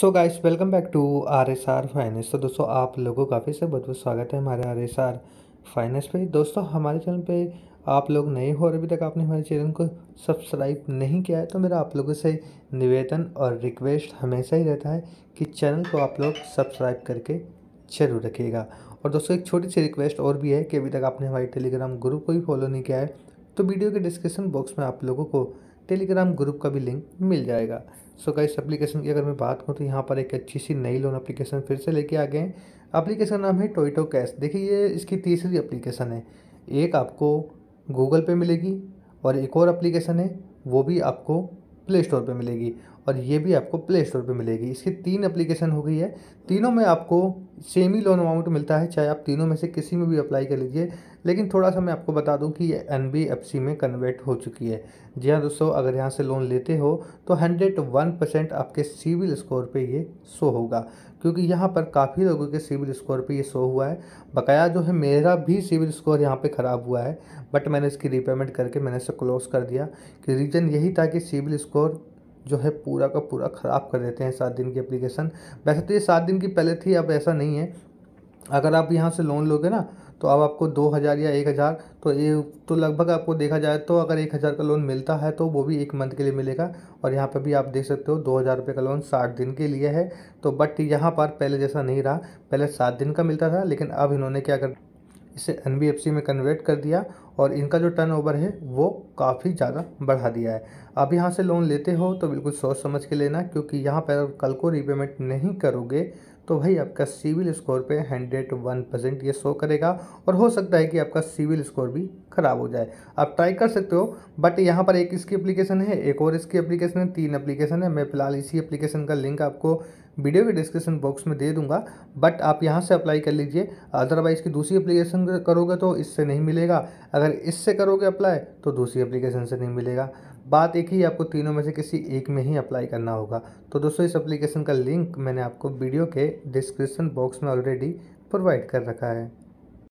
so guys welcome back to R S R finance तो दोस्तों आप लोगों का फिर से बहुत बहुत स्वागत है हमारे आर एस आर फाइनेंस पे दोस्तों हमारे चैनल पे आप लोग नए हो और अभी तक आपने हमारे चैनल को सब्सक्राइब नहीं किया है तो मेरा आप लोगों से निवेदन और रिक्वेस्ट हमेशा ही रहता है कि चैनल को आप लोग सब्सक्राइब करके जरूर रखिएगा और दोस्तों एक छोटी सी रिक्वेस्ट और भी है कि अभी तक आपने हमारे टेलीग्राम ग्रुप को भी फॉलो नहीं किया है तो वीडियो के डिस्क्रिप्सन बॉक्स में आप लोगों को टेलीग्राम ग्रुप का भी लिंक मिल जाएगा सो so गाइस एप्लीकेशन की अगर मैं बात करूँ तो यहाँ पर एक अच्छी सी नई लोन अप्लीकेशन फिर से लेके आ गए हैं अप्लीकेशन नाम है टोइटो कैश देखिए ये इसकी तीसरी अप्लीकेशन है एक आपको गूगल पे मिलेगी और एक और अप्लीकेशन है वो भी आपको प्ले स्टोर पर मिलेगी और ये भी आपको प्ले स्टोर पर मिलेगी इसकी तीन एप्लीकेशन हो गई है तीनों में आपको सेम ही लोन अमाउंट मिलता है चाहे आप तीनों में से किसी में भी अप्लाई कर लीजिए लेकिन थोड़ा सा मैं आपको बता दूं कि ये एन में कन्वर्ट हो चुकी है जी हाँ दोस्तों अगर यहाँ से लोन लेते हो तो हंड्रेड वन परसेंट आपके सिविल स्कोर पे ये शो होगा क्योंकि यहाँ पर काफ़ी लोगों के सिविल स्कोर पे ये शो हुआ है बकाया जो है मेरा भी सिविल स्कोर यहाँ पे ख़राब हुआ है बट मैंने इसकी रिपेमेंट करके मैंने इसे क्लोज़ कर दिया कि रीज़न यही था कि सिविल स्कोर जो है पूरा का पूरा ख़राब कर देते हैं सात दिन की एप्लीकेशन वैसे तो ये सात दिन की पहले थी अब ऐसा नहीं है अगर आप यहाँ से लोन लोगे ना तो अब आपको दो हज़ार या एक हज़ार तो ये तो लगभग आपको देखा जाए तो अगर एक हज़ार का लोन मिलता है तो वो भी एक मंथ के लिए मिलेगा और यहाँ पर भी आप देख सकते हो दो हज़ार रुपये का लोन साठ दिन के लिए है तो बट यहाँ पर पहले जैसा नहीं रहा पहले सात दिन का मिलता था लेकिन अब इन्होंने क्या कर इसे एन में कन्वर्ट कर दिया और इनका जो टर्नओवर है वो काफ़ी ज़्यादा बढ़ा दिया है आप यहाँ से लोन लेते हो तो बिल्कुल सोच समझ के लेना क्योंकि यहाँ पर कल को रीपेमेंट नहीं करोगे तो भाई आपका सिविल स्कोर पे हंड्रेड वन परसेंट ये शो करेगा और हो सकता है कि आपका सिविल स्कोर भी ख़राब हो जाए आप ट्राई कर सकते हो बट यहाँ पर एक इसकी एप्लीकेशन है एक और इसकी एप्लीकेशन है तीन एप्लीकेशन है मैं फिलहाल इसी एप्लीकेशन का लिंक आपको वीडियो के डिस्क्रिप्शन बॉक्स में दे दूंगा बट आप यहाँ से अप्लाई कर लीजिए अदरवाइज़ की दूसरी एप्लीकेशन करोगे तो इससे नहीं मिलेगा अगर अगर इससे करोगे अप्लाई तो दूसरी एप्लीकेशन से नहीं मिलेगा बात एक ही आपको तीनों में से किसी एक में ही अप्लाई करना होगा तो दोस्तों इस एप्लीकेशन का लिंक मैंने आपको वीडियो के डिस्क्रिप्सन बॉक्स में ऑलरेडी प्रोवाइड कर रखा है